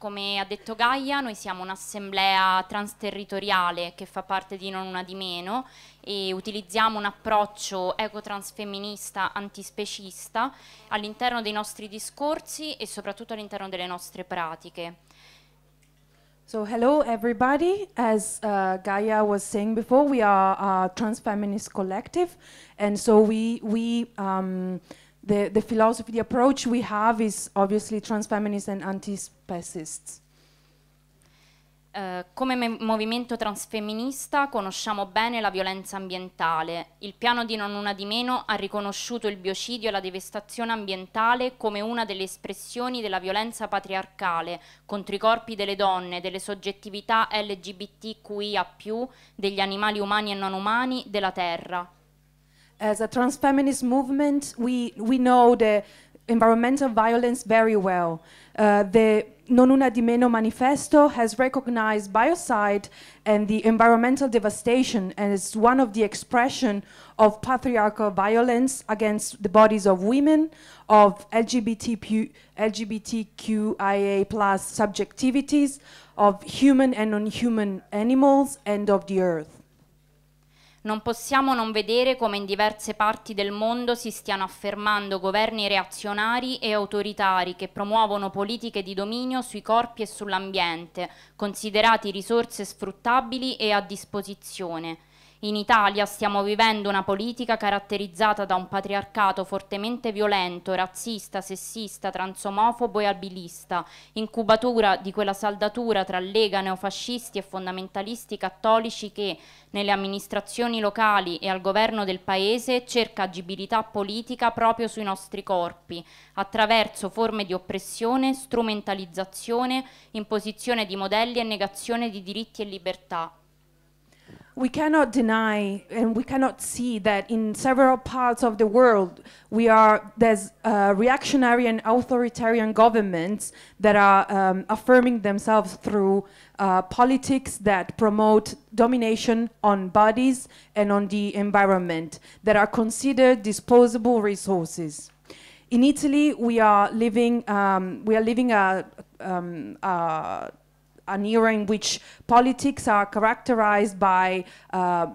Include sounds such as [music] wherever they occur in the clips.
Come ha detto Gaia, noi siamo un'assemblea transterritoriale che fa parte di Non Una di Meno e utilizziamo un approccio ecotransfemminista antispecista all'interno dei nostri discorsi e soprattutto all'interno delle nostre pratiche. So hello everybody. As uh, Gaia was saying before, we are a trans feminist collective, and so we we um, the, the philosophy, the approach we have is obviously transfeminist and anti-spacist. Uh, eh, come movimento transfemminista conosciamo bene la violenza ambientale. Il piano di Non Una di Meno ha riconosciuto il biocidio e la devastazione ambientale come una delle espressioni della violenza patriarcale contro i corpi delle donne, delle soggettività LGBTQIA, degli animali umani e non umani, della terra. as a transfeminist movement, we, we know the environmental violence very well. Uh, the Non Una di Meno manifesto has recognized biocide and the environmental devastation as one of the expression of patriarchal violence against the bodies of women, of LGBTQ, LGBTQIA plus subjectivities, of human and non-human animals, and of the earth. Non possiamo non vedere come in diverse parti del mondo si stiano affermando governi reazionari e autoritari che promuovono politiche di dominio sui corpi e sull'ambiente, considerati risorse sfruttabili e a disposizione. In Italia stiamo vivendo una politica caratterizzata da un patriarcato fortemente violento, razzista, sessista, transomofobo e abilista, incubatura di quella saldatura tra lega, neofascisti e fondamentalisti cattolici che, nelle amministrazioni locali e al governo del Paese, cerca agibilità politica proprio sui nostri corpi, attraverso forme di oppressione, strumentalizzazione, imposizione di modelli e negazione di diritti e libertà. we cannot deny and we cannot see that in several parts of the world we are there's uh, reactionary and authoritarian governments that are um, affirming themselves through uh, politics that promote domination on bodies and on the environment that are considered disposable resources in Italy we are living um, we are living a, um, a an era in which politics are characterized by uh,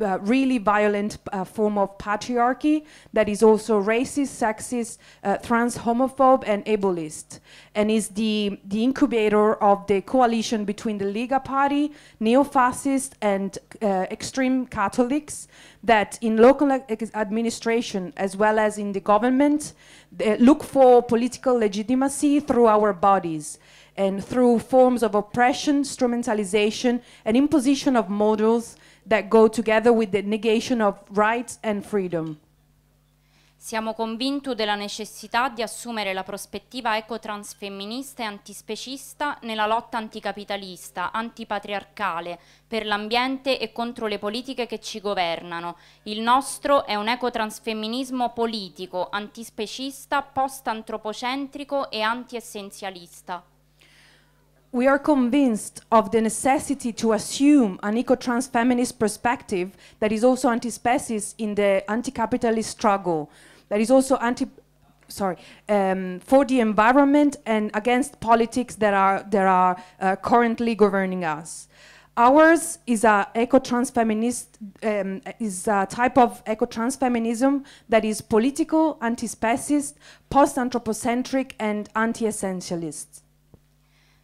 uh, really violent uh, form of patriarchy that is also racist, sexist, uh, trans homophobe, and ableist, and is the, the incubator of the coalition between the Liga Party, neo fascist and uh, extreme Catholics that in local administration as well as in the government look for political legitimacy through our bodies. and through forms of oppression, instrumentalization, and imposition of models that go together with the negation of rights and freedom. Siamo convinti della necessità di assumere la prospettiva ecotransfemminista e antispecista nella lotta anticapitalista, antipatriarcale, per l'ambiente e contro le politiche che ci governano. Il nostro è un ecotransfemminismo politico, antispecista, post-antropocentrico e anti-essenzialista. we are convinced of the necessity to assume an eco-trans feminist perspective that is also anti-species in the anti-capitalist struggle, that is also anti, sorry, um, for the environment and against politics that are, that are uh, currently governing us. Ours is a eco-trans feminist, um, is a type of eco-trans feminism that is political, anti-speciest, post-anthropocentric and anti-essentialist.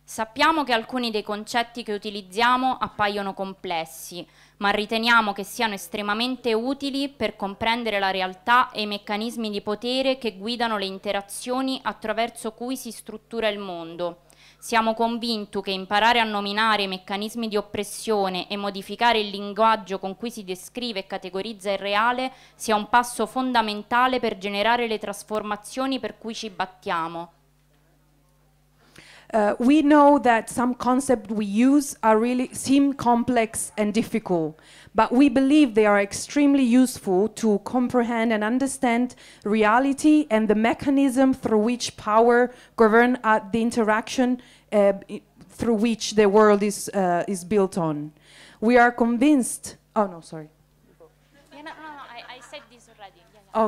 Sappiamo che alcuni dei concetti che utilizziamo appaiono complessi, ma riteniamo che siano estremamente utili per comprendere la realtà e i meccanismi di potere che guidano le interazioni attraverso cui si struttura il mondo. Siamo convinti che imparare a nominare i meccanismi di oppressione e modificare il linguaggio con cui si descrive e categorizza il reale sia un passo fondamentale per generare le trasformazioni per cui ci battiamo. Uh, we know that some concepts we use are really seem complex and difficult, but we believe they are extremely useful to comprehend and understand reality and the mechanism through which power govern uh, the interaction uh, through which the world is, uh, is built on. We are convinced, oh no, sorry. Yeah, no, no, I, I said this already.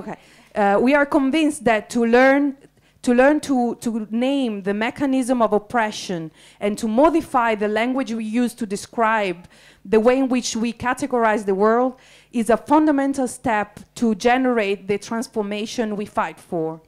Yeah, Okay. Uh, we are convinced that to learn to learn to, to name the mechanism of oppression and to modify the language we use to describe the way in which we categorize the world is a fundamental step to generate the transformation we fight for.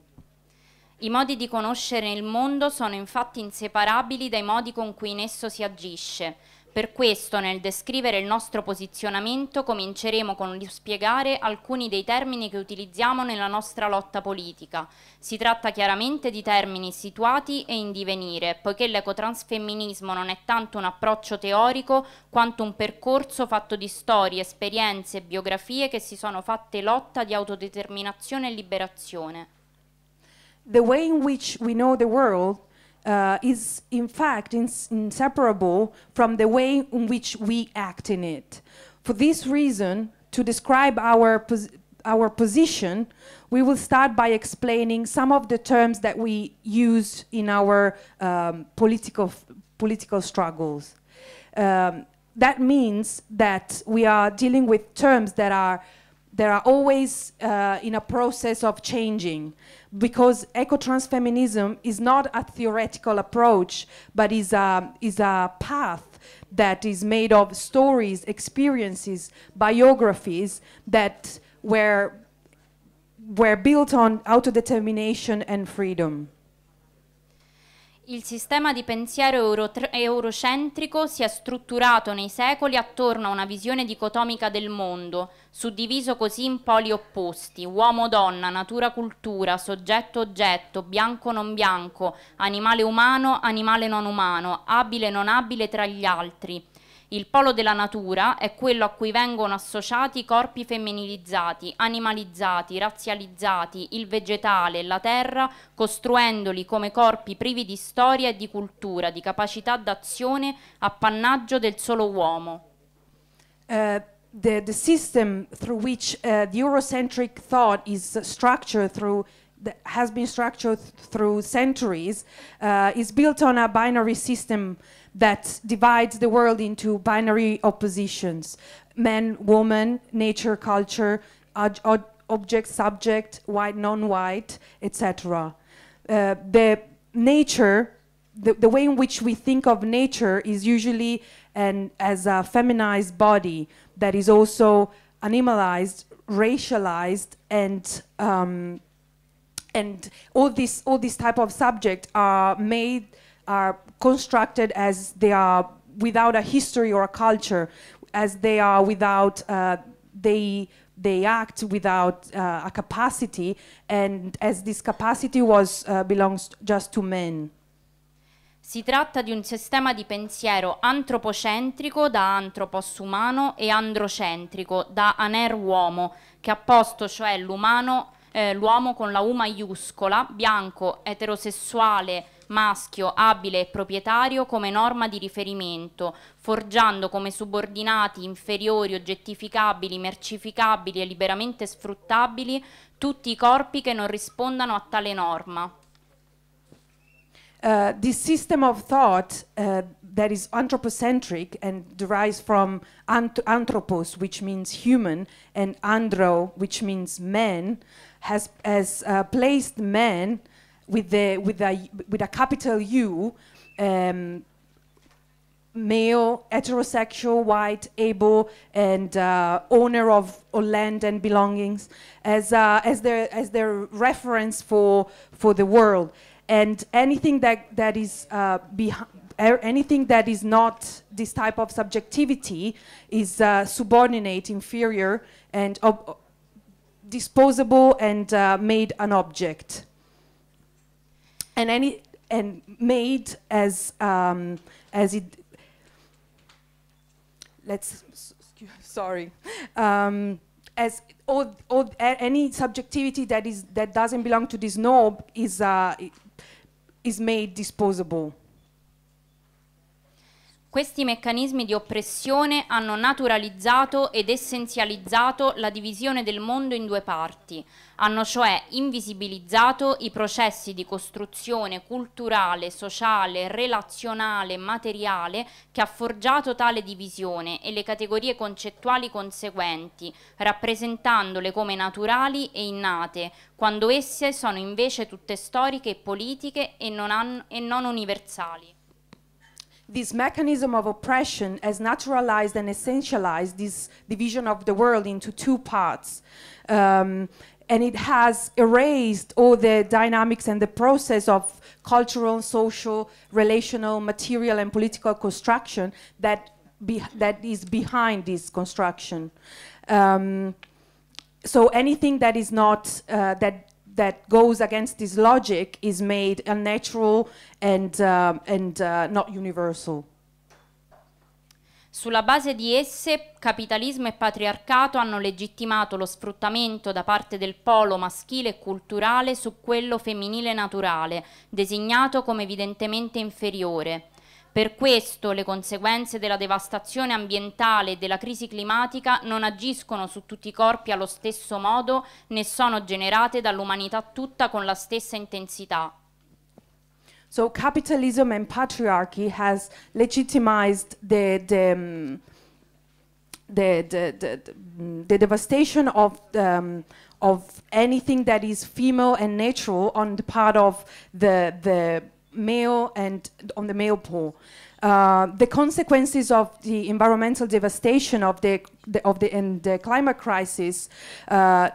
I modi di conoscere il mondo sono infatti inseparabili dai modi con cui in esso si agisce. Per questo, nel descrivere il nostro posizionamento, cominceremo con il spiegare alcuni dei termini che utilizziamo nella nostra lotta politica. Si tratta chiaramente di termini situati e in divenire, poiché l'ecotransfemminismo non è tanto un approccio teorico quanto un percorso fatto di storie, esperienze e biografie che si sono fatte lotta di autodeterminazione e liberazione. The way in which we know the world uh, is in fact ins inseparable from the way in which we act in it. For this reason, to describe our, pos our position, we will start by explaining some of the terms that we use in our um, political, political struggles. Um, that means that we are dealing with terms that are they are always uh, in a process of changing because eco-transfeminism is not a theoretical approach but is a, is a path that is made of stories experiences biographies that were, were built on autodetermination and freedom il sistema di pensiero euro eurocentrico si è strutturato nei secoli attorno a una visione dicotomica del mondo, suddiviso così in poli opposti, uomo-donna, natura-cultura, soggetto-oggetto, bianco-non bianco, animale umano, animale non umano, abile-non abile tra gli altri, il polo della natura è quello a cui vengono associati corpi femminilizzati, animalizzati, razzializzati, il vegetale, la terra, costruendoli come corpi privi di storia e di cultura, di capacità d'azione, appannaggio del solo uomo. Uh, the, the system through which uh, the Eurocentric thought is structured through that has been structured th through centuries uh, is built on a binary system that divides the world into binary oppositions men, woman, nature, culture, object, subject, white, non white, etc. Uh, the nature, the, the, way in which we think of nature is usually an, as a feminized body that is also animalized, racialized, and um, and all these all these type of subject are made are constructed as they are without a history or a culture, as they are without uh, they they act without uh, a capacity, and as this capacity was uh, belongs just to men. Si tratta di un sistema di pensiero antropocentrico da antropos umano e androcentrico da aner uomo, che ha posto cioè l'umano eh, l'uomo con la U maiuscola, bianco, eterosessuale, maschio, abile e proprietario come norma di riferimento, forgiando come subordinati inferiori, oggettificabili, mercificabili e liberamente sfruttabili tutti i corpi che non rispondano a tale norma. Uh, this system of thought uh, that is anthropocentric and derives from anth anthropos, which means human, and andro, which means man, has, has uh, placed men with, the, with, a, with a capital U, um, male, heterosexual, white, able, and uh, owner of land and belongings as, uh, as, their, as their reference for, for the world. And anything that, that is uh, er, anything that is not this type of subjectivity is uh, subordinate, inferior, and ob disposable and uh, made an object. And, any, and made as, um, as it, let's, sorry, um, as or or any subjectivity that, is, that doesn't belong to this knob is, uh, is made disposable. Questi meccanismi di oppressione hanno naturalizzato ed essenzializzato la divisione del mondo in due parti, hanno cioè invisibilizzato i processi di costruzione culturale, sociale, relazionale, materiale che ha forgiato tale divisione e le categorie concettuali conseguenti, rappresentandole come naturali e innate, quando esse sono invece tutte storiche e politiche e non, e non universali. this mechanism of oppression has naturalized and essentialized this division of the world into two parts. Um, and it has erased all the dynamics and the process of cultural, social, relational, material, and political construction that, that is behind this construction. Um, so anything that is not, uh, that that goes against this logic is made unnatural and, uh, and uh, not universal. Sulla base di esse, capitalismo e patriarcato hanno legittimato lo sfruttamento da parte del polo maschile e culturale su quello femminile naturale, designato come evidentemente inferiore. Per questo le conseguenze della devastazione ambientale e della crisi climatica non agiscono su tutti i corpi allo stesso modo né sono generate dall'umanità tutta con la stessa intensità. So capitalism and patriarchy has legitimized the, the, um, the, the, the devastation of, um, of anything that is female and natural on the part of the male and on the male pool. Uh, the consequences of the environmental devastation of the, the of the and the climate crisis uh,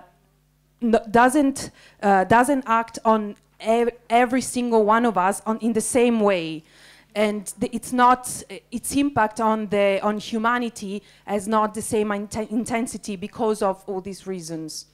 doesn't uh, doesn't act on ev every single one of us on, in the same way and the, it's not its impact on the on humanity has not the same intensity because of all these reasons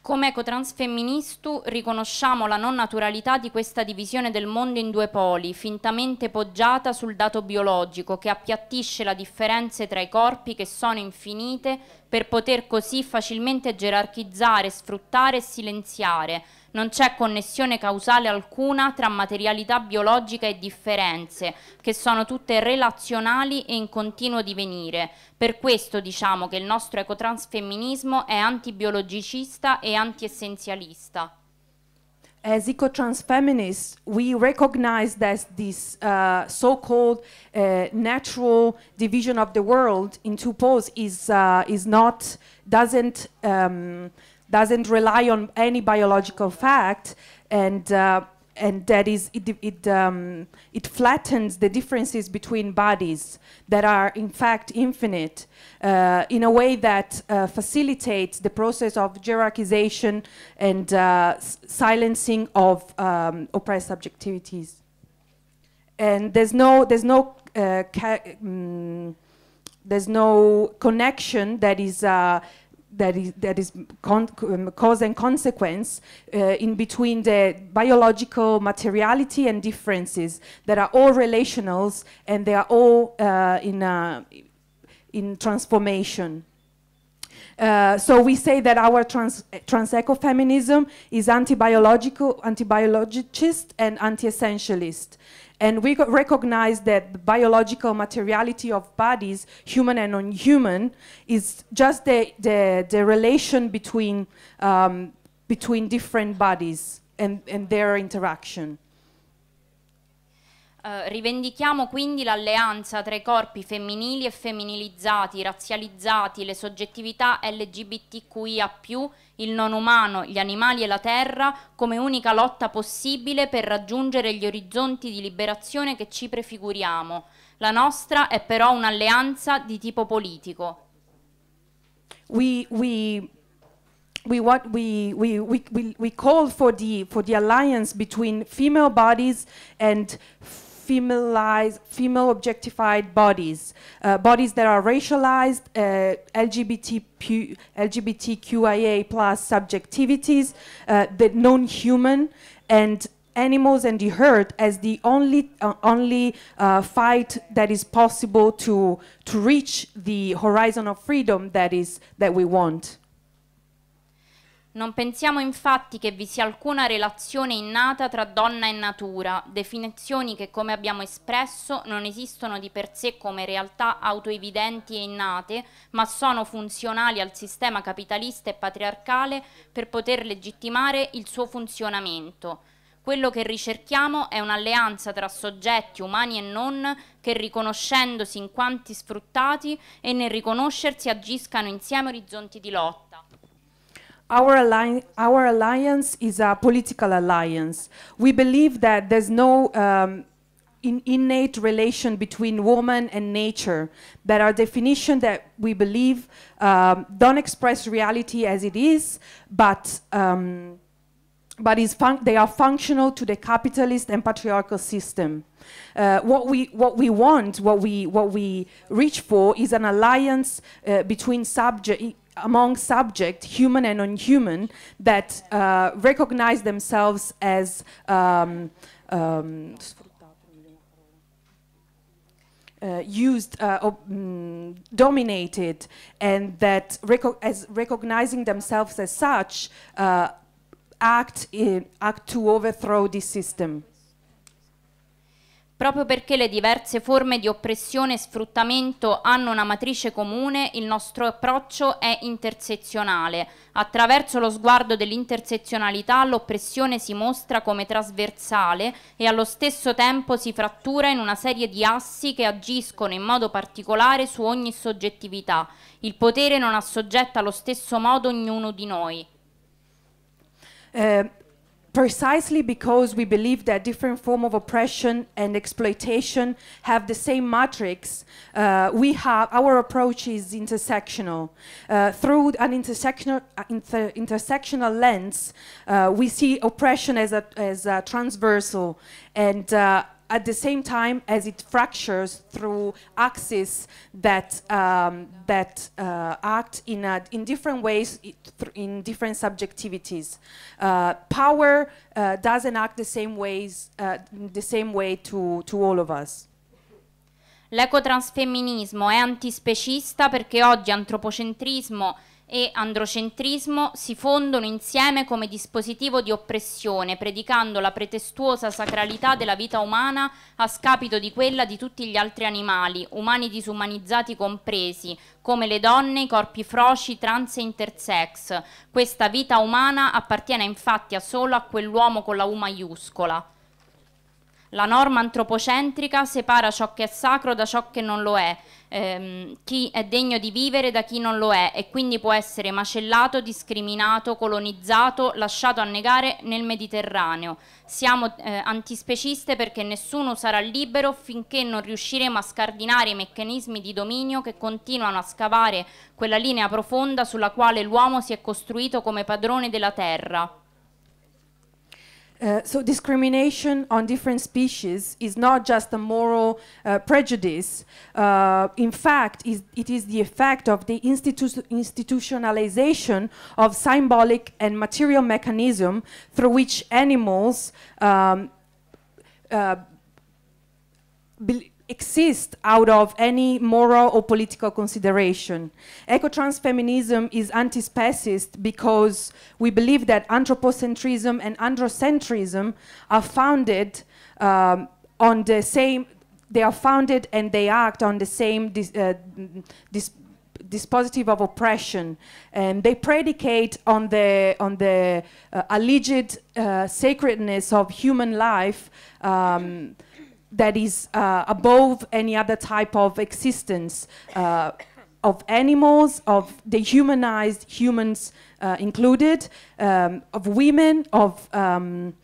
Come eco transfemministu riconosciamo la non naturalità di questa divisione del mondo in due poli, fintamente poggiata sul dato biologico, che appiattisce le differenze tra i corpi che sono infinite per poter così facilmente gerarchizzare, sfruttare e silenziare, non c'è connessione causale alcuna tra materialità biologica e differenze, che sono tutte relazionali e in continuo divenire. Per questo diciamo che il nostro ecotransfemminismo è antibiologicista e antiessenzialista. as eco-transfeminists, we recognize that this uh, so-called uh, natural division of the world into poles is uh, is not doesn't um, doesn't rely on any biological fact and uh, and that is it it, um, it flattens the differences between bodies that are in fact infinite uh, in a way that uh, facilitates the process of hierarchization and uh, silencing of um, oppressed subjectivities and there's no there's no uh, mm, there's no connection that is uh, that is, that is um, cause and consequence uh, in between the biological materiality and differences that are all relationals and they are all uh, in, uh, in transformation. Uh, so we say that our trans, trans ecofeminism is anti-biological, anti biologist, and anti-essentialist. And we recognize that the biological materiality of bodies, human and non-human, is just the, the, the relation between, um, between different bodies and, and their interaction. Eh, rivendichiamo quindi l'alleanza tra i corpi femminili e femminilizzati, razzializzati, le soggettività LGBTQIA, il non umano, gli animali e la terra come unica lotta possibile per raggiungere gli orizzonti di liberazione che ci prefiguriamo. La nostra è però un'alleanza di tipo politico. We, we we what we we we we call for the for the alliance between female bodies and femalized, female objectified bodies, uh, bodies that are racialized, uh, LGBTQIA plus subjectivities, uh, the non-human, and animals and the herd as the only uh, only uh, fight that is possible to to reach the horizon of freedom that is that we want. Non pensiamo infatti che vi sia alcuna relazione innata tra donna e natura, definizioni che come abbiamo espresso non esistono di per sé come realtà autoevidenti e innate, ma sono funzionali al sistema capitalista e patriarcale per poter legittimare il suo funzionamento. Quello che ricerchiamo è un'alleanza tra soggetti umani e non che riconoscendosi in quanti sfruttati e nel riconoscersi agiscano insieme orizzonti di lotta. Our, alli our, alliance is a political alliance. We believe that there's no um, in innate relation between woman and nature, that our definition that we believe um, don't express reality as it is, but um, but they are functional to the capitalist and patriarchal system. Uh, what we what we want, what we what we reach for, is an alliance uh, between subject among subjects, human and non-human, that uh, recognize themselves as um, um, uh, used uh, um, dominated, and that reco as recognizing themselves as such, uh, act in, act to overthrow this system. Proprio perché le diverse forme di oppressione e sfruttamento hanno una matrice comune, il nostro approccio è intersezionale. Attraverso lo sguardo dell'intersezionalità l'oppressione si mostra come trasversale e allo stesso tempo si frattura in una serie di assi che agiscono in modo particolare su ogni soggettività. Il potere non assoggetta allo stesso modo ognuno di noi. Eh precisely because we believe that different forms of oppression and exploitation have the same matrix, uh, we have our approach is intersectional. Uh, through an intersectional uh, inter intersectional lens, uh, we see oppression as a as a transversal and uh, at the same time as it fractures through axes that um, that uh, act in a, in different ways in different subjectivities. Uh, power uh, doesn't act the same ways uh, the same way to to all of us. L'ecotransfemminismo è antispecista perché oggi antropocentrismo e androcentrismo si fondono insieme come dispositivo di oppressione, predicando la pretestuosa sacralità della vita umana a scapito di quella di tutti gli altri animali, umani disumanizzati compresi, come le donne, i corpi froci, trans e intersex. Questa vita umana appartiene infatti a solo a quell'uomo con la U maiuscola. La norma antropocentrica separa ciò che è sacro da ciò che non lo è, ehm, chi è degno di vivere da chi non lo è e quindi può essere macellato, discriminato, colonizzato, lasciato annegare nel Mediterraneo. Siamo eh, antispeciste perché nessuno sarà libero finché non riusciremo a scardinare i meccanismi di dominio che continuano a scavare quella linea profonda sulla quale l'uomo si è costruito come padrone della terra. Uh, so discrimination on different species is not just a moral uh, prejudice. Uh, in fact, is, it is the effect of the institu institutionalization of symbolic and material mechanism through which animals um, uh, exist out of any moral or political consideration. Ecotransfeminism is anti specist because we believe that anthropocentrism and androcentrism are founded um, on the same, they are founded and they act on the same dis, uh, dis dispositive of oppression and they predicate on the on the uh, alleged uh, sacredness of human life um, that is uh, above any other type of existence uh, of animals, of the humanized humans uh, included, um, of women, of um,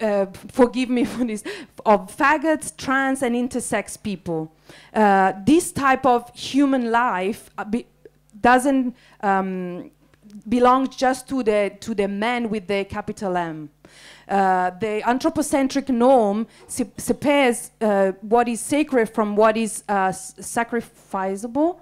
uh, forgive me [laughs] for this, of faggots, trans and intersex people. Uh, this type of human life uh, doesn't um, belongs just to the, to the man with the capital M. Uh, the anthropocentric norm separates uh, what is sacred from what is uh, sacrificable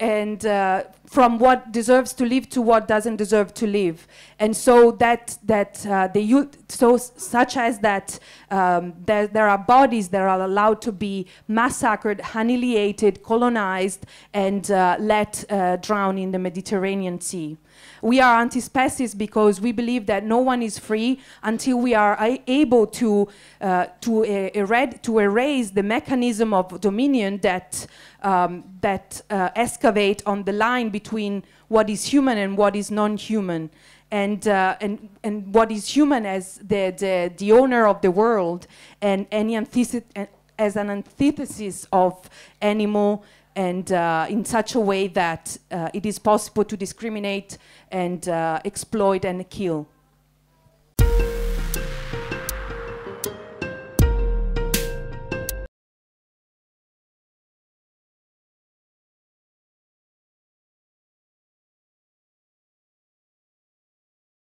and uh, from what deserves to live to what doesn't deserve to live. And so that that uh, the youth, so such as that, um, there, there are bodies that are allowed to be massacred, annihilated, colonized, and uh, let uh, drown in the Mediterranean Sea. We are anti species because we believe that no one is free until we are able to, uh, to, uh, to erase the mechanism of dominion that, um, that uh, excavate on the line between what is human and what is non-human. And, uh, and, and what is human as the, the, the owner of the world and any antithesis, as an antithesis of animal and uh, in such a way that uh, it is possible to discriminate and uh, exploit and kill.